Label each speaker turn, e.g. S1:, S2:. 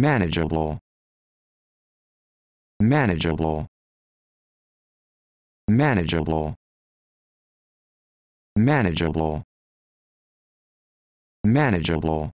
S1: manageable manageable manageable manageable manageable